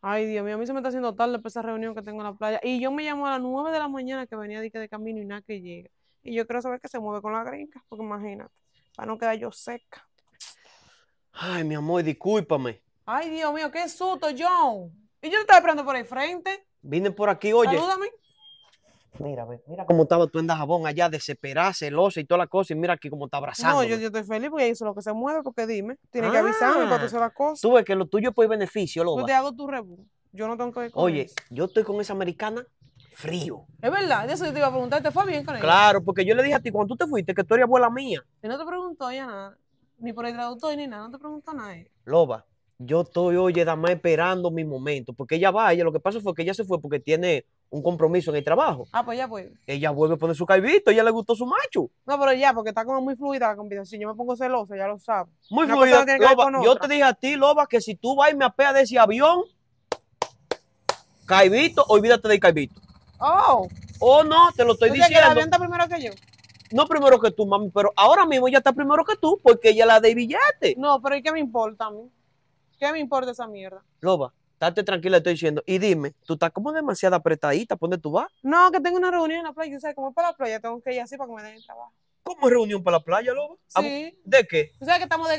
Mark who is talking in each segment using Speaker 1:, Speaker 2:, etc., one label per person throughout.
Speaker 1: Ay, Dios mío, a mí se me está haciendo tarde por esa reunión que tengo en la playa. Y yo me llamo a las 9 de la mañana que venía de, de camino y nada que llega. Y yo quiero saber que se mueve con la gringa, porque imagínate, para no quedar yo seca.
Speaker 2: Ay, mi amor, discúlpame.
Speaker 1: Ay, Dios mío, qué susto, John. Y yo te estaba esperando por el frente.
Speaker 2: Vine por aquí, oye. Salúdame mira, mira cómo estaba tú en Dajabón allá, desesperada, celosa y toda la cosa, y mira aquí cómo está abrazando. No, yo,
Speaker 1: yo estoy feliz porque hizo lo que se mueve, porque dime, tiene que avisarme para ah, hacer las cosas.
Speaker 2: Tú ves que lo tuyo es por beneficio, loba. Yo te
Speaker 1: hago tu rebu, yo no tengo que con Oye,
Speaker 2: yo estoy con esa americana frío.
Speaker 1: Es verdad, de eso yo te iba a preguntar, ¿te fue bien con ella? Claro,
Speaker 2: porque yo le dije a ti cuando tú te fuiste que tú eres abuela mía.
Speaker 1: Y no te preguntó ella nada, ni por el traductor ni nada, no te preguntó nadie.
Speaker 2: Loba, yo estoy, oye, dama esperando mi momento, porque ella va, ella lo que pasa fue que ella se fue porque tiene un compromiso en el trabajo.
Speaker 1: Ah, pues ya vuelve.
Speaker 2: Ella vuelve a poner su caibito, ella le gustó su macho.
Speaker 1: No, pero ya, porque está como muy fluida la Si Yo me pongo celosa, ya lo sabes. Muy fluida. yo te
Speaker 2: dije a ti, Loba, que si tú vas y me apeas de ese avión, caibito, olvídate del caibito.
Speaker 1: Oh. Oh, no, te
Speaker 2: lo estoy diciendo. Que el avión está primero que yo no primero que tú, mami, pero ahora mismo ella está primero que tú porque ella la de
Speaker 1: billete. No, pero ¿y qué me importa a mí? ¿Qué me importa esa mierda?
Speaker 2: Loba, estate tranquila, te estoy diciendo. Y dime, tú estás como demasiado apretadita, ¿por dónde tú vas?
Speaker 1: No, que tengo una reunión en la playa. Yo sé, cómo es para la playa, tengo que ir así para que me den el trabajo.
Speaker 2: ¿Cómo reunión para la playa, Loba? Ah, sí. ¿De qué?
Speaker 1: Tú sabes que estamos de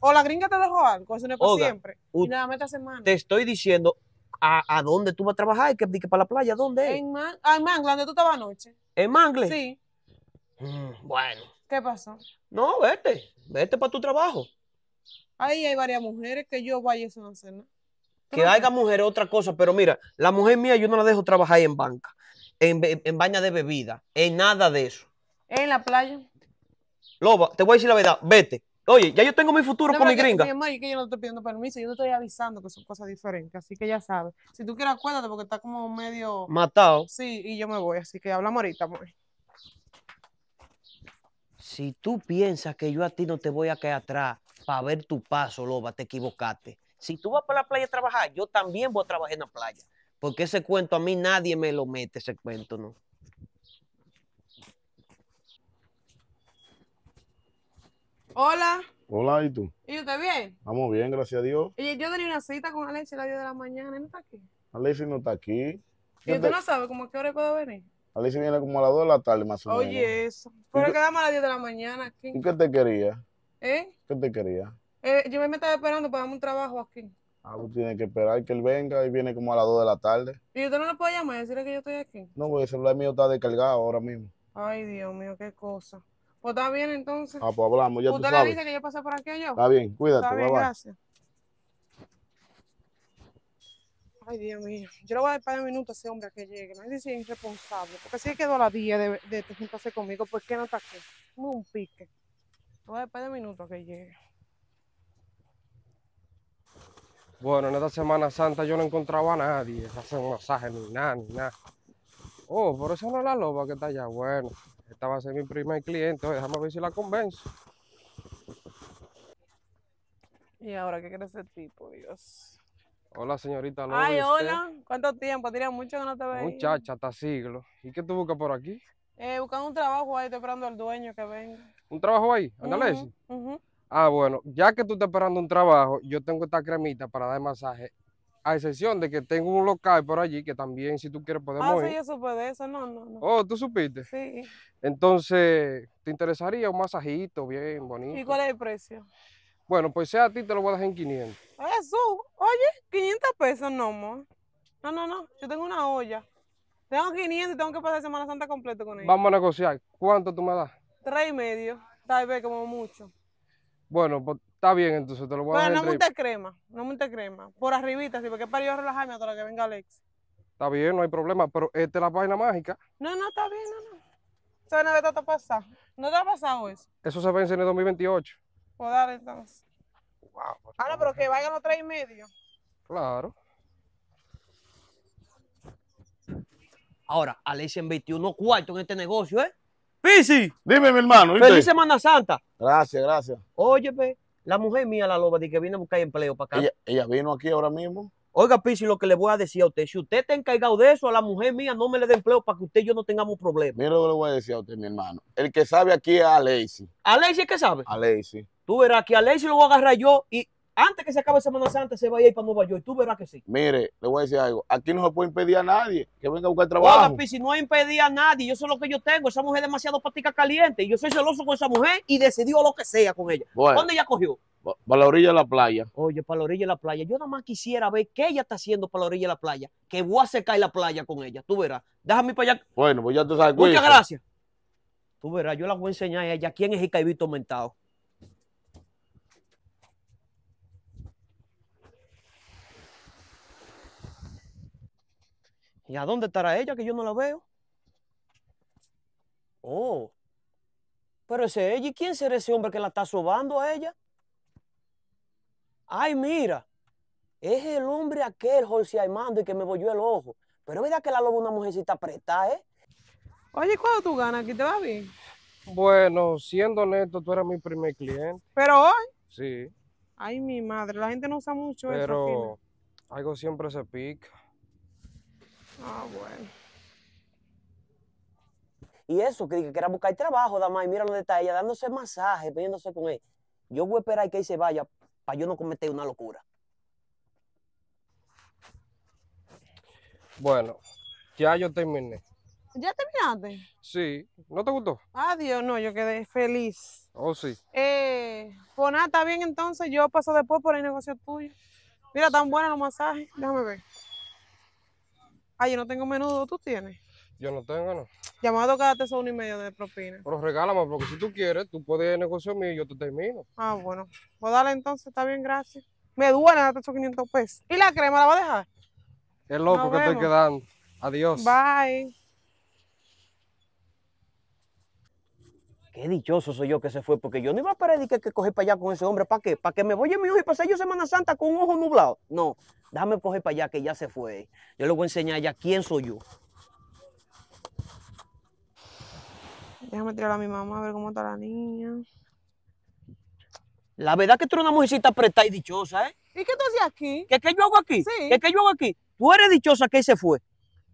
Speaker 1: O la gringa te dejó algo, eso no es para siempre. Y nada, más esta semana. Te
Speaker 2: estoy diciendo a, dónde tú vas a trabajar y que, para la playa, ¿dónde? En,
Speaker 1: Man ah, en Mangle, donde tú estabas anoche. ¿En Mangle? Sí. Mm, bueno. ¿Qué pasó?
Speaker 2: No, vete, vete para tu trabajo.
Speaker 1: Ahí hay varias mujeres que yo vaya a no hacer
Speaker 2: Que haya mujer otra cosa, pero mira, la mujer mía yo no la dejo trabajar en banca, en, en baña de bebida, en nada de eso.
Speaker 1: En la playa.
Speaker 2: Loba, te voy a decir la verdad, vete. Oye, ya yo tengo mi futuro con mi gringa.
Speaker 1: es que yo no estoy pidiendo permiso, yo te estoy avisando que son cosas diferentes, así que ya sabes. Si tú quieres, acuérdate porque está como medio... Matado. Sí, y yo me voy, así que hablamos ahorita,
Speaker 2: Si tú piensas que yo a ti no te voy a quedar atrás para ver tu paso, loba, te equivocaste. Si tú vas para la playa a trabajar, yo también voy a trabajar en la playa. Porque ese cuento a mí nadie me lo mete, ese cuento, ¿no?
Speaker 1: Hola.
Speaker 3: Hola, ¿y tú?
Speaker 1: ¿Y usted bien?
Speaker 3: Vamos bien, gracias a Dios.
Speaker 1: Oye, yo tenía una cita con Alexis a las 10 de la mañana, no está aquí?
Speaker 3: Alexis no está aquí. ¿Y tú no
Speaker 1: sabes cómo a qué hora puedo venir?
Speaker 3: Alexis viene como a las 2 de la tarde, más o menos. Oye, eso.
Speaker 1: Pero quedamos a las 10 de la mañana aquí. ¿Y qué
Speaker 3: te quería? ¿Eh? ¿Qué te quería?
Speaker 1: Eh, yo me estaba esperando para darme un trabajo aquí.
Speaker 3: Ah, pues tú tiene que esperar que él venga y viene como a las 2 de la tarde.
Speaker 1: ¿Y usted no lo puede llamar y decirle que yo estoy aquí?
Speaker 3: No, porque el celular mío está descargado ahora mismo.
Speaker 1: Ay, Dios mío, qué cosa. Pues está bien entonces. Ah,
Speaker 3: pues hablamos, ya tú sabes. ¿Usted le dice que
Speaker 1: yo pasé por aquí yo? Está bien, cuídate, Está bien, gracias. Ay, Dios mío. Yo le voy a dar par de minutos a ese hombre a que llegue. No sé si es irresponsable. Porque si quedó a la 10 de, de, de juntarse conmigo, ¿por qué no está aquí? Como un pique. Todo después de minutos que llegue.
Speaker 3: Bueno, en esta Semana Santa yo no encontraba a nadie Hace un masaje ni nada, ni nada. Oh, por eso no es la loba que está allá. Bueno, esta va a ser mi primer cliente. déjame ver si la convenzo.
Speaker 1: ¿Y ahora qué quiere ese tipo, Dios?
Speaker 3: Hola, señorita Loba. Ay, hola.
Speaker 1: ¿Cuánto tiempo? Tiene mucho que no te veo. Muchacha,
Speaker 3: hasta siglo. ¿Y qué tú buscas por aquí?
Speaker 1: Eh, buscando un trabajo ahí, estoy esperando al dueño que venga.
Speaker 3: ¿Un trabajo ahí? Andale. Ah, bueno, ya que tú estás esperando un trabajo, yo tengo esta cremita para dar masaje. A excepción de que tengo un local por allí que también, si tú quieres, podemos ah, Ah, sí, yo
Speaker 1: supe de eso, no, no, no.
Speaker 3: Oh, ¿tú supiste? Sí. Entonces, ¿te interesaría un masajito bien bonito? ¿Y
Speaker 1: cuál es el precio?
Speaker 3: Bueno, pues sea a ti te lo voy a dejar en 500.
Speaker 1: Eso, oye, 500 pesos no, amor. No, no, no, yo tengo una olla. Tengo 500 y tengo que pasar Semana Santa completo con ellos. Vamos
Speaker 3: a negociar. ¿Cuánto tú me das?
Speaker 1: Tres y medio, tal vez como mucho.
Speaker 3: Bueno, pues está bien, entonces te lo voy a dar. Pero no unte
Speaker 1: crema, no muerte crema. Por arribita, sí, porque para yo relajarme hasta la que venga Alex.
Speaker 3: Está bien, no hay problema, pero esta es la página mágica.
Speaker 1: No, no, está bien, no, no. Esa ¿No te ha pasado eso?
Speaker 3: Eso se vence en el 2028.
Speaker 1: Pues dale entonces. Wow, pues, ah, pero que vayan los tres y medio.
Speaker 3: Claro.
Speaker 2: Ahora, Alexia en 21 cuartos en este negocio, ¿eh? Pisi. Dime, mi hermano. Feliz Semana Santa. Gracias, gracias. Oye, la mujer mía, la loba, dice que viene a buscar empleo para acá. Ella, vino aquí ahora mismo. Oiga, Pisi, lo que le voy a decir a usted, si usted está encargado de eso, a la mujer mía no me le dé empleo para que usted y yo no tengamos problemas. Mira lo que le voy a decir a usted, mi hermano. El que sabe aquí es Alexi. ¿Alexi qué sabe? Alexi. Tú verás que a Alexi lo voy a agarrar yo y antes que se acabe Semana Santa, se va a ir para Nueva York. Tú verás que sí.
Speaker 3: Mire, le voy a decir algo. Aquí no se puede impedir a nadie que venga a buscar trabajo. No,
Speaker 2: si no impedir a nadie. Yo sé lo que yo tengo. Esa mujer es demasiado patica caliente. yo soy celoso con esa mujer y decidió lo que sea con ella. ¿Dónde ella cogió?
Speaker 3: Para la orilla de la playa.
Speaker 2: Oye, para la orilla de la playa. Yo nada más quisiera ver qué ella está haciendo para la orilla de la playa. Que voy a la playa con ella. Tú verás. Déjame para allá.
Speaker 3: Bueno, pues ya tú sabes. Muchas gracias.
Speaker 2: Tú verás, yo la voy a enseñar a ella quién es el caibito mentado. ¿Y a dónde estará ella que yo no la veo? Oh, pero ese ella, quién será ese hombre que la está sobando a ella? Ay, mira, es el hombre aquel, Jorge Armando, y que me bolló el ojo. Pero mira que la loba una mujercita apretada, ¿eh?
Speaker 3: Oye, ¿cuándo
Speaker 1: tú ganas? ¿Aquí te
Speaker 3: va bien? Bueno, siendo honesto, tú eras mi primer cliente. ¿Pero hoy? Sí.
Speaker 1: Ay, mi madre, la gente no usa mucho eso. Pero
Speaker 3: algo siempre se pica.
Speaker 1: Ah, bueno.
Speaker 2: Y eso, que dije que era buscar trabajo, dama, y mira los está ella, dándose masaje, poniéndose con él. Yo voy a esperar que él se vaya para yo no cometer una locura.
Speaker 3: Bueno, ya yo terminé.
Speaker 1: ¿Ya terminaste?
Speaker 3: Sí. ¿No te gustó?
Speaker 1: Adiós, no, yo quedé feliz. Oh, sí. Eh, pues está bien entonces. Yo paso después por el negocio tuyo. Mira, tan buenos los masajes. Déjame ver. Ay, ah, yo no tengo menudo, ¿tú tienes?
Speaker 3: Yo no tengo, no. Llamado cada son
Speaker 1: uno y medio de propina.
Speaker 3: Pero regálame, porque si tú quieres, tú puedes negocio mío y yo te termino.
Speaker 1: Ah, bueno. Pues dale entonces, está bien, gracias. Me duele esos 500 pesos. ¿Y la crema la va a dejar?
Speaker 3: Es loco que estoy quedando. Adiós.
Speaker 1: Bye.
Speaker 3: Qué dichoso soy yo que se fue, porque yo no iba
Speaker 2: a de que coger para allá con ese hombre. ¿Para qué? ¿Para que me voy a mi ojo y pasé yo Semana Santa con un ojo nublado? No, déjame coger para allá que ya se fue. Yo le voy a enseñar ya quién soy yo.
Speaker 1: Déjame tirar a mi mamá a ver cómo está la niña.
Speaker 2: La verdad que tú eres una mujercita apretada y dichosa, ¿eh?
Speaker 1: ¿Y qué tú haces aquí? ¿Qué, yo hago aquí? Sí. ¿Qué, qué yo hago
Speaker 2: aquí? Tú eres dichosa que se fue.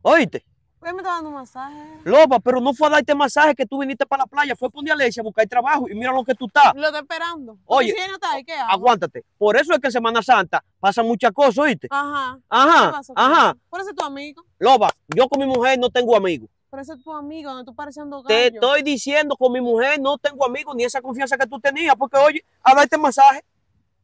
Speaker 2: ¿Oíste?
Speaker 1: qué pues, me está dando masaje.
Speaker 2: Loba, pero no fue a darte masaje que tú viniste para la playa, fue con un a leche a buscar trabajo y mira lo que tú estás. Lo
Speaker 1: estoy esperando. Oye, si no ahí, ¿qué hago?
Speaker 2: aguántate. Por eso es que en Semana Santa pasan muchas cosas, ¿oíste?
Speaker 1: Ajá. Ajá. ajá. Por eso es tu amigo.
Speaker 2: Loba, yo con mi mujer no tengo amigos.
Speaker 1: Por eso es tu amigo, no tú pareciendo gallo. Te estoy
Speaker 2: diciendo, con mi mujer no tengo amigos ni esa confianza que tú tenías, porque oye, a darte masaje.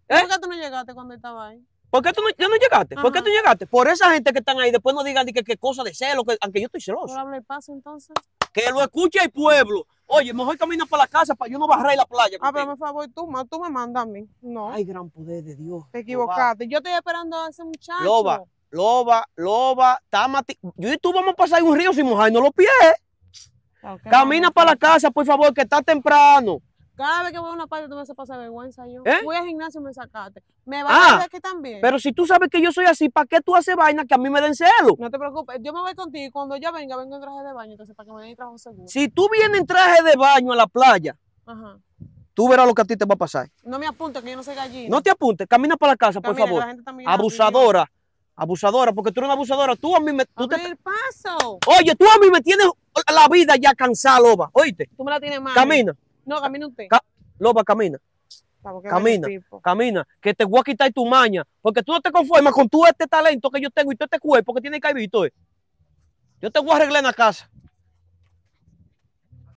Speaker 1: ¿Eh? ¿Por qué tú no llegaste cuando estaba ahí?
Speaker 2: ¿Por qué tú no, llegaste? ¿Por qué tú llegaste? Por esa gente que están ahí, después no digan que, que cosa de celo, que, aunque yo estoy celoso.
Speaker 1: el paso entonces?
Speaker 2: Que lo escuche el pueblo. Oye, mejor camina para la casa para yo no barrer la playa. Ah, pero por
Speaker 1: favor, tú, tú me mandas a mí. No. Ay, gran poder de Dios. Te equivocaste. Yo estoy esperando a ese muchacho. Loba,
Speaker 2: loba, loba, Yo y tú vamos a pasar un río sin mojar, no los pies. camina para la casa, por favor, que está temprano.
Speaker 1: Cada vez que voy a una parte tú me haces pasar vergüenza yo. ¿Eh? Voy al gimnasio y me sacaste. Me vas a ver ah, aquí también. Pero si
Speaker 2: tú sabes que yo soy así, ¿para qué tú haces vaina que a mí me den celo? No
Speaker 1: te preocupes, yo me voy contigo y cuando yo venga, vengo en traje de baño, entonces para que me den traje seguro. Si tú
Speaker 2: vienes en traje de baño a la playa, Ajá. tú verás lo que a ti te va a pasar.
Speaker 1: No me apuntes, que yo no soy gallina. No te
Speaker 2: apuntes, camina para la casa, por favor. Abusadora. Abusadora, porque tú eres una abusadora. Tú a mí me. Tú te...
Speaker 1: paso.
Speaker 2: Oye, tú a mí me tienes la vida ya cansada, loba. Oíste. Tú
Speaker 1: me la tienes mal. Camina. No, camina usted.
Speaker 2: Loba, camina. camina, camina, que te voy a quitar tu maña, porque tú no te conformas con todo este talento que yo tengo y todo este cuerpo que tiene caibito. Eh. Yo te voy a arreglar en la casa.